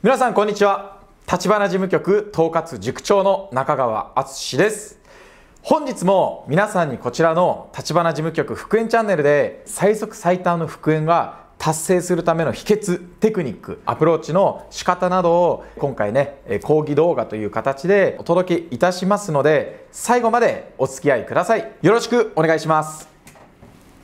皆さんこんにちは立花事務局統括塾長の中川敦です本日も皆さんにこちらの立花事務局復縁チャンネルで最速最短の復縁が達成するための秘訣テクニックアプローチの仕方などを今回ね講義動画という形でお届けいたしますので最後までお付き合いくださいよろしくお願いします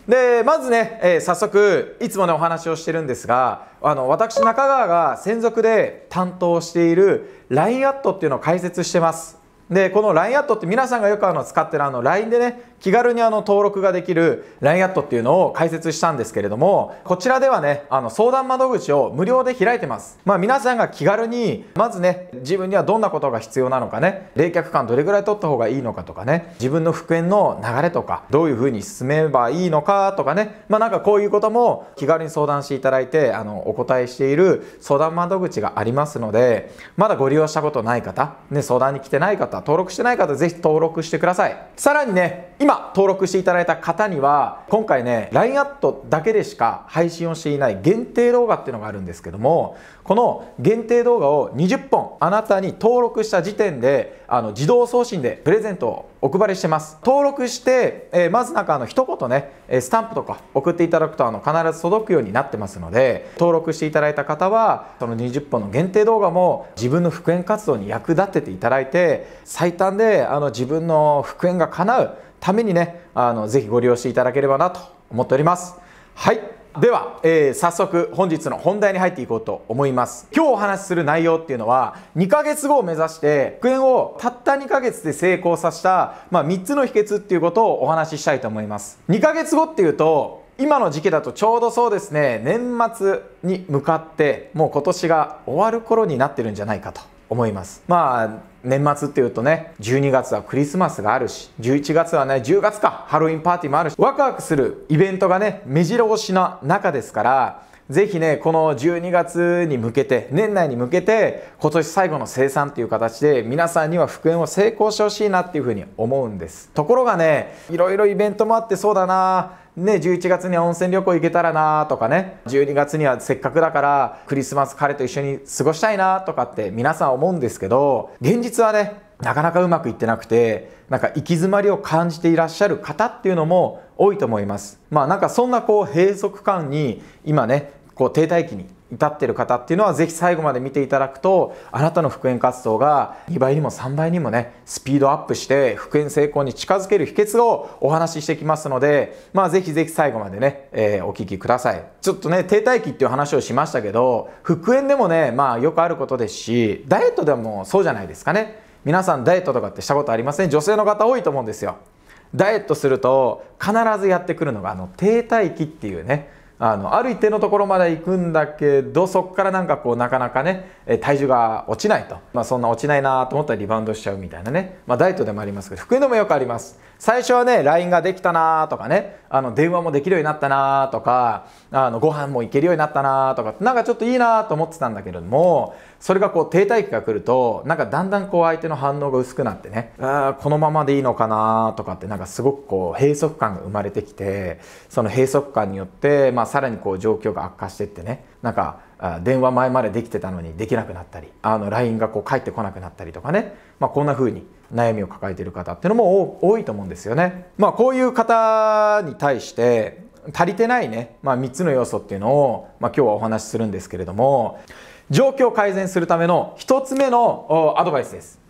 でまずね、えー、早速いつもねお話をしてるんですがあの私中川が専属で担当している LINE アットっていうのを解説してますでこの LINE アットって皆さんがよくあの使ってるあの LINE でね気軽にあの登録ができる LINE アットっていうのを開設したんですけれども、こちらではね、あの相談窓口を無料で開いてます。まあ皆さんが気軽に、まずね、自分にはどんなことが必要なのかね、冷却感どれぐらい取った方がいいのかとかね、自分の復縁の流れとか、どういうふうに進めばいいのかとかね、まあなんかこういうことも気軽に相談していただいて、あの、お答えしている相談窓口がありますので、まだご利用したことない方、ね、相談に来てない方、登録してない方、ぜひ登録してください。さらにね、今今登録していただいた方には今回ね LINE アットだけでしか配信をしていない限定動画っていうのがあるんですけどもこの限定動画を20本あなたに登録した時点であの自動送信でプレゼントをお配りしてます登録して、えー、まずなんかあの一言ねスタンプとか送っていただくとあの必ず届くようになってますので登録していただいた方はその20本の限定動画も自分の復縁活動に役立てていただいて最短であの自分の復縁が叶うためにねあのぜひご利用していただければなと思っておりますはいでは、えー、早速本日の本題に入っていこうと思います今日お話しする内容っていうのは2ヶ月後を目指して復縁をたった2ヶ月で成功させた、まあ、3つの秘訣っていうことをお話ししたいと思います2ヶ月後っていうと今の時期だとちょうどそうですね年末に向かってもう今年が終わる頃になってるんじゃないかと思います。まあ年末っていうとね12月はクリスマスがあるし11月はね10月かハロウィンパーティーもあるしワクワクするイベントがね目白押しな中ですからぜひねこの12月に向けて年内に向けて今年最後の生産っていう形で皆さんには復縁を成功してほしいなっていうふうに思うんですところがねいろいろイベントもあってそうだなね、11月には温泉旅行行けたらなとかね12月にはせっかくだからクリスマス彼と一緒に過ごしたいなとかって皆さん思うんですけど現実はねなかなかうまくいってなくてなんか行き詰まりを感じていらっしゃる方っていうのも多いと思います。まあ、なんかそんなこう閉塞感に今ねこう停滞期に至ってる方っていうのは是非最後まで見ていただくとあなたの復縁活動が2倍にも3倍にもねスピードアップして復縁成功に近づける秘訣をお話ししてきますのでまあ是非是非最後までね、えー、お聞きくださいちょっとね停滞期っていう話をしましたけど復縁でもねまあよくあることですしダイエットでもそうじゃないですかね皆さんダイエットとかってしたことありません女性の方多いと思うんですよダイエットすると必ずやってくるのがあの停滞期っていうねあのある一定のところまで行くんだけどそこからなんかこうなかなかね体重が落ちないと、まあ、そんな落ちないなと思ったらリバウンドしちゃうみたいなね、まあ、ダイエットでもありますけど復縁でもよくあります最初はね LINE ができたなとかねあの電話もできるようになったなとかあのご飯も行けるようになったなとかなんかちょっといいなと思ってたんだけれどもそれがこう停滞期が来るとなんかだんだんこう相手の反応が薄くなってねあこのままでいいのかなとかってなんかすごくこう閉塞感が生まれてきてその閉塞感によって、まあ、さらにこう状況が悪化してってねなんか電話前までできてたのにできなくなったりあの LINE がこう返ってこなくなったりとかね、まあ、こんな風に悩みを抱えている方っていうのも多いと思うんですよね。まあ、こういう方に対して足りてないね、まあ、3つの要素っていうのを、まあ、今日はお話しするんですけれども状況を改善するための1つ目のアドバイスです。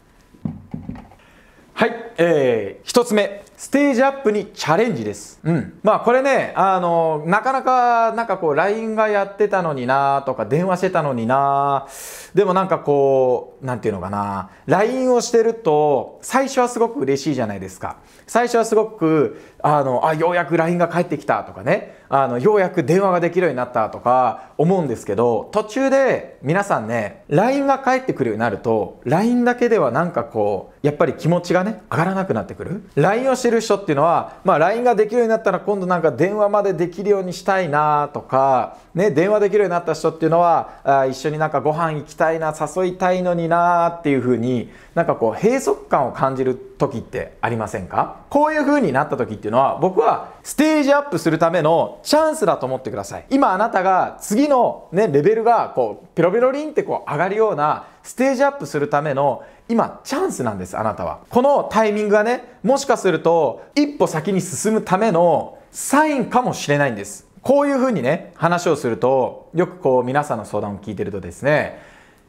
えー、1つ目、ステージアップにチャレンジです。うん。まあこれね、あの、なかなか、なんかこう、LINE がやってたのになとか、電話してたのになでもなんかこう、なんていうのかな LINE をしてると、最初はすごく嬉しいじゃないですか。最初はすごくあのあようやく LINE が返ってきたとかねあのようやく電話ができるようになったとか思うんですけど途中で皆さんね LINE が返ってくるようになると LINE だけではなんかこうやっぱり気持ちがね上がらなくなってくる LINE を知る人っていうのは、まあ、LINE ができるようになったら今度なんか電話までできるようにしたいなとか、ね、電話できるようになった人っていうのはあ一緒になんかご飯行きたいな誘いたいのになっていうふうになんかこう閉塞感を感じる時ってありませんかこういう風になった時っていうのは僕はステージアップするためのチャンスだと思ってください今あなたが次のねレベルがこうピロピロリンってこう上がるようなステージアップするための今チャンスなんですあなたはこのタイミングがねもしかすると一歩先に進むためのサインかもしれないんですこういう風にね話をするとよくこう皆さんの相談を聞いてるとですね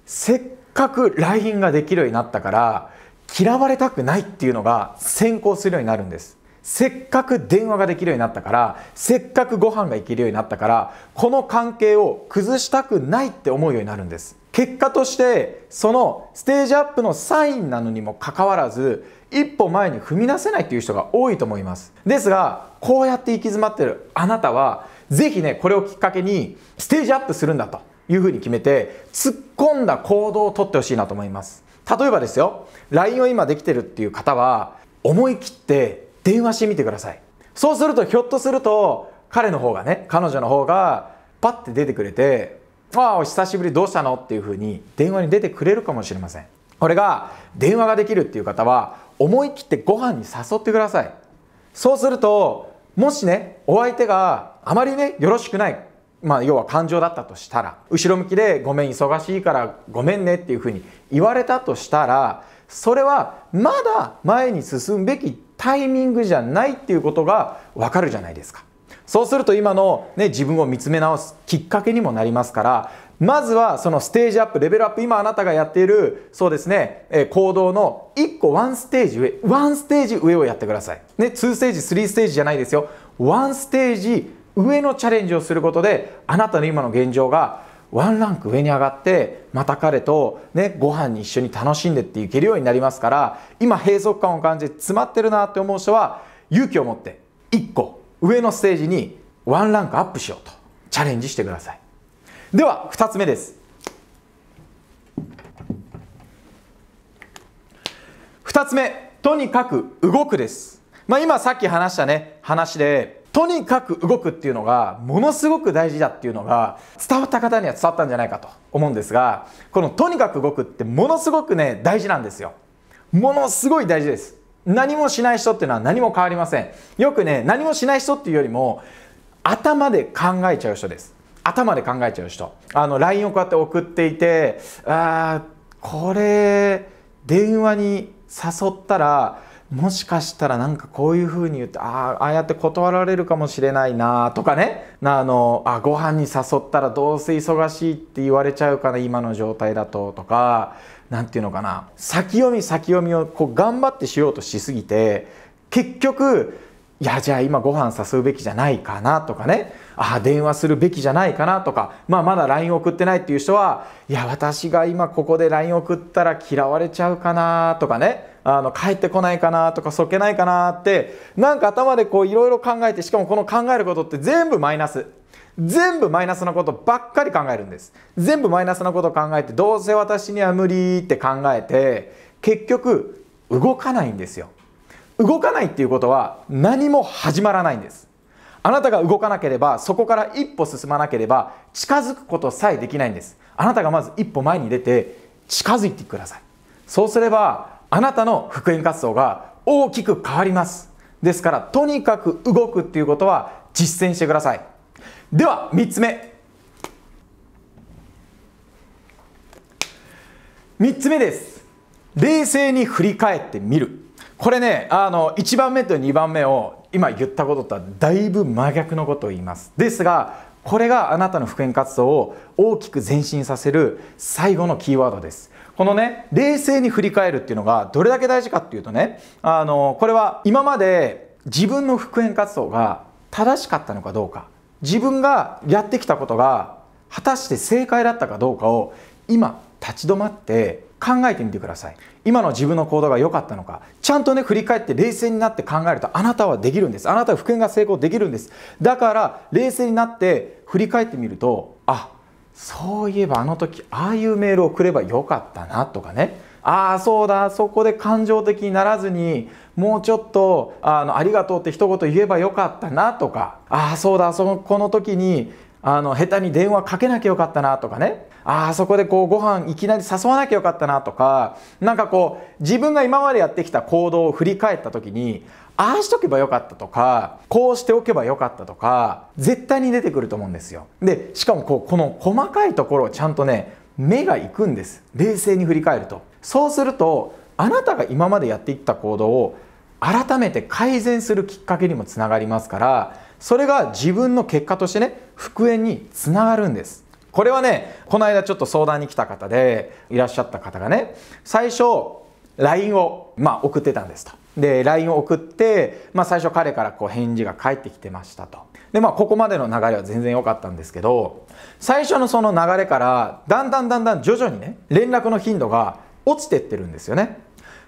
せっかく LINE ができるようになったから嫌われたくないっていうのが先行するようになるんですせっかく電話ができるようになったからせっかくご飯が行けるようになったからこの関係を崩したくないって思うようになるんです結果としてそのステージアップのサインなのにもかかわらず一歩前に踏み出せないという人が多いと思いますですがこうやって行き詰まってるあなたは是非ねこれをきっかけにステージアップするんだというふうに決めて突っ込んだ行動をとってほしいなと思います例えばですよ LINE を今できてるっていう方は思い切って電話してみてくださいそうするとひょっとすると彼の方がね彼女の方がパッて出てくれて「ああお久しぶりどうしたの?」っていうふうに電話に出てくれるかもしれませんこれが電話ができるっていう方は思い切ってご飯に誘ってくださいそうするともしねお相手があまりねよろしくないまあ、要は感情だったとしたら後ろ向きで「ごめん忙しいからごめんね」っていうふうに言われたとしたらそれはまだ前に進むべきタイミングじゃないっていうことがわかるじゃないですか。そうすると今の、ね、自分を見つめ直すきっかけにもなりますからまずはそのステージアップレベルアップ今あなたがやっているそうですね、え行動の1個ワンステージ上ワンステージ上をやってください、ね、2ステージ3ステージじゃないですよ1ステージ上のチャレンジをすることであなたの今の現状がワンランク上に上がってまた彼とねご飯に一緒に楽しんでっていけるようになりますから今閉塞感を感じて詰まってるなって思う人は勇気を持って1個上のステージにワンランクアップしようとチャレンジしてくださいでは2つ目です2つ目とにかく動くですまあ今さっき話したね話でとにかく動くっていうのがものすごく大事だっていうのが伝わった方には伝わったんじゃないかと思うんですがこのとにかく動くってものすごくね大事なんですよものすごい大事です何もしない人っていうのは何も変わりませんよくね何もしない人っていうよりも頭で考えちゃう人です頭で考えちゃう人あの LINE をこうやって送っていてああこれ電話に誘ったらもしかしたらなんかこういうふうに言ってああやって断られるかもしれないなとかねあのあご飯に誘ったらどうせ忙しいって言われちゃうかな今の状態だととか何て言うのかな先読み先読みをこう頑張ってしようとしすぎて結局やじゃあ今ご飯誘うべきじゃないかなとかねあ電話するべきじゃないかなとか、まあ、まだ LINE 送ってないっていう人はいや私が今ここで LINE 送ったら嫌われちゃうかなとかねあの帰ってこないかなとかそけないかなってなんか頭でこういろいろ考えてしかもこの考えることって全部マイナス全部マイナスなことばっかり考えるんです全部マイナスなこと考えてどうせ私には無理って考えて結局動かないんですよ動かないっていうことは何も始まらないんですあなたが動かなければそこから一歩進まなければ近づくことさえできないんですあなたがまず一歩前に出て近づいてくださいそうすればあなたの復縁活動が大きく変わりますですからとにかく動くっていうことは実践してくださいでは3つ目3つ目です冷静に振り返ってみるこれねあの1番目と2番目を今言ったこととはだいぶ真逆のことを言いますですがこれがあなたの復縁活動を大きく前進させる最後のキーワードですこのね冷静に振り返るっていうのがどれだけ大事かっていうとねあのこれは今まで自分の復縁活動が正しかったのかどうか自分がやってきたことが果たして正解だったかどうかを今立ち止まって考えてみてください今の自分の行動が良かったのかちゃんとね振り返って冷静になって考えるとあなたはできるんですあなたは復縁が成功できるんですだから冷静になって振り返ってみるとあそういえばあの時ああいうメールを送ればよかったなとかねああそうだそこで感情的にならずにもうちょっとあのありがとうって一言言えばよかったなとかああそうだそのこの時にあの下手に電話かけなきゃよかったなとかねあそこでこうご飯いきなり誘わなきゃよかったなとかなんかこう自分が今までやってきた行動を振り返った時にああしとけばよかったとかこうしておけばよかったとか絶対に出てくると思うんですよ。でしかもこうこの細かいところをちゃんとね目がいくんです冷静に振り返ると。そうするとあなたが今までやっていった行動を改めて改善するきっかけにもつながりますからそれが自分の結果としてね復縁につながるんですこれはねこの間ちょっと相談に来た方でいらっしゃった方がね最初 LINE を、まあ、送ってたんですとで LINE を送って、まあ、最初彼からこう返事が返ってきてましたとでまあここまでの流れは全然良かったんですけど最初のその流れからだんだんだんだん徐々にね連絡の頻度が落ちてってるんですよね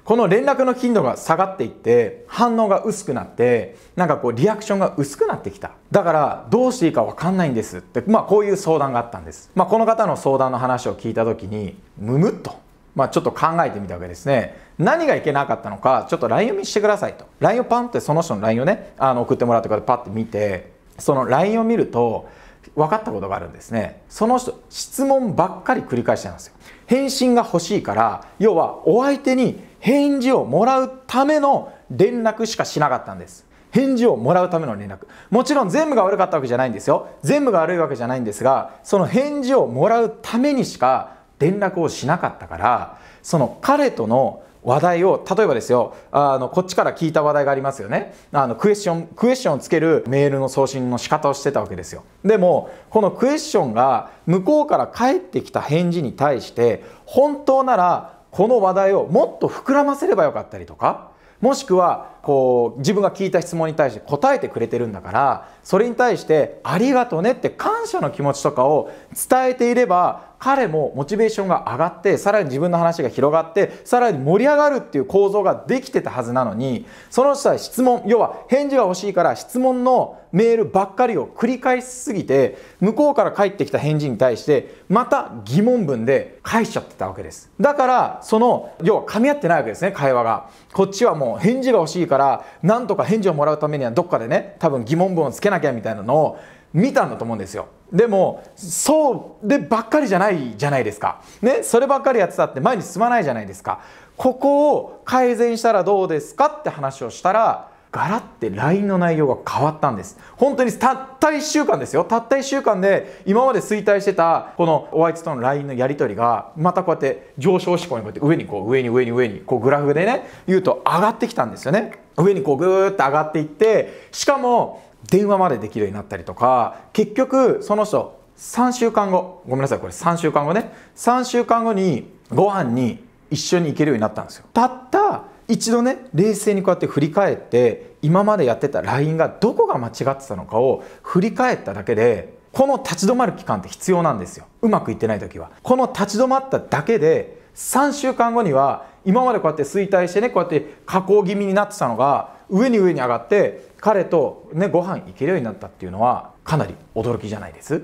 この連絡の頻度が下がっていって反応が薄くなってなんかこうリアクションが薄くなってきただからどうしていいかわかんないんですってまあこういう相談があったんです、まあ、この方の相談の話を聞いた時にむむっとまあ、ちょっと考えてみたわけですね何がいけなかったのかちょっと LINE を見してくださいと LINE をパンってその人の LINE をねあの送ってもらってからパッて見てその LINE を見ると分かったことがあるんですねその人質問ばっかり繰り返してたんですよ返信が欲しいから要はお相手に返事をもらうための連絡しかしなかったんです返事をもらうための連絡もちろん全部が悪かったわけじゃないんですよ全部が悪いわけじゃないんですがその返事をもらうためにしか連絡をしなかったからその彼との話題を例えばですよあのこっちから聞いた話題がありますよねあのクエスチョンクエスチョンをつけるメールの送信の仕方をしてたわけですよでもこのクエスチョンが向こうから返ってきた返事に対して本当ならこの話題をもっと膨らませればよかったりとかもしくはこう自分が聞いた質問に対して答えてくれてるんだからそれに対して「ありがとね」って感謝の気持ちとかを伝えていれば彼もモチベーションが上がってさらに自分の話が広がってさらに盛り上がるっていう構造ができてたはずなのにその人は質問要は返事が欲しいから質問のメールばっかりを繰り返しすぎて向こうから返ってきた返事に対してまた疑問文で返しちゃってたわけですだからその要は噛み合ってないわけですね会話がこっちはもう返事が欲しいからなんとか返事をもらうためにはどっかでね多分疑問文をつけなきゃみたいなのを見たんだと思うんですよでもそうでばっかりじゃないじゃないですかねそればっかりやってたって前に進まないじゃないですかここを改善したらどうですかって話をしたらガラッて LINE の内容が変わったんです本当にたった一週間ですよたった一週間で今まで衰退してたこのお相手との LINE のやり取りがまたこうやって上昇志向にこうやって上にこう上に上に上にこうグラフでね言うと上がってきたんですよね上にこうグーっと上がっていってしかも電話までできるようになったりとか結局その人3週間後ごめんなさいこれ3週間後ね3週間後にご飯に一緒に行けるようになったんですよたった一度ね冷静にこうやって振り返って今までやってた LINE がどこが間違ってたのかを振り返っただけでこの立ち止まる期間って必要なんですようまくいってない時はこの立ち止まっただけで3週間後には今までこうやって衰退してねこうやって下降気味になってたのが上に上に上がって彼と、ね、ご飯行けるようになったっていうのはかなり驚きじゃないです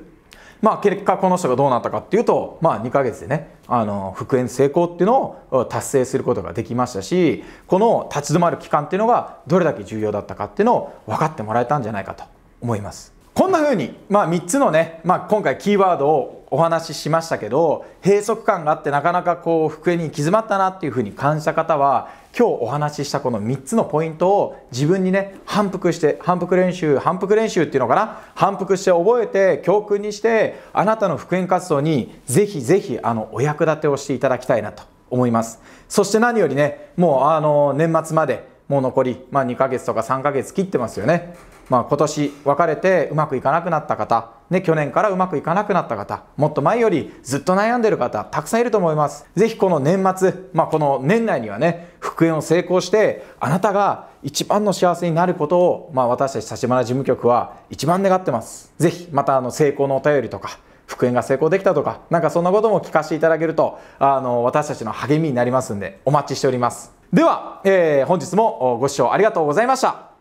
まあ結果この人がどうなったかっていうと、まあ、2ヶ月でねあの復縁成功っていうのを達成することができましたしこの立ち止まる期間っていうのがどれだけ重要だったかっていうのを分かってもらえたんじゃないかと思います。こんな風に、まあ、3つのね、まあ、今回キーワードをお話ししましたけど閉塞感があってなかなかこう復縁に行き詰まったなっていう風に感じた方は今日お話ししたこの3つのポイントを自分にね反復して反復練習反復練習っていうのかな反復して覚えて教訓にしてあなたの復縁活動にぜひぜひあのお役立てをしていただきたいなと思いますそして何よりねもうあの年末までもう残り、まあ、2ヶ月とか3ヶ月切ってますよねまあ、今年別れてうまくいかなくなった方、ね、去年からうまくいかなくなった方もっと前よりずっと悩んでる方たくさんいると思います是非この年末、まあ、この年内にはね復縁を成功してあなたが一番の幸せになることを、まあ、私たち立花事務局は一番願ってます是非またあの成功のお便りとか復縁が成功できたとかなんかそんなことも聞かせていただけるとあの私たちの励みになりますんでお待ちしておりますでは、えー、本日もご視聴ありがとうございました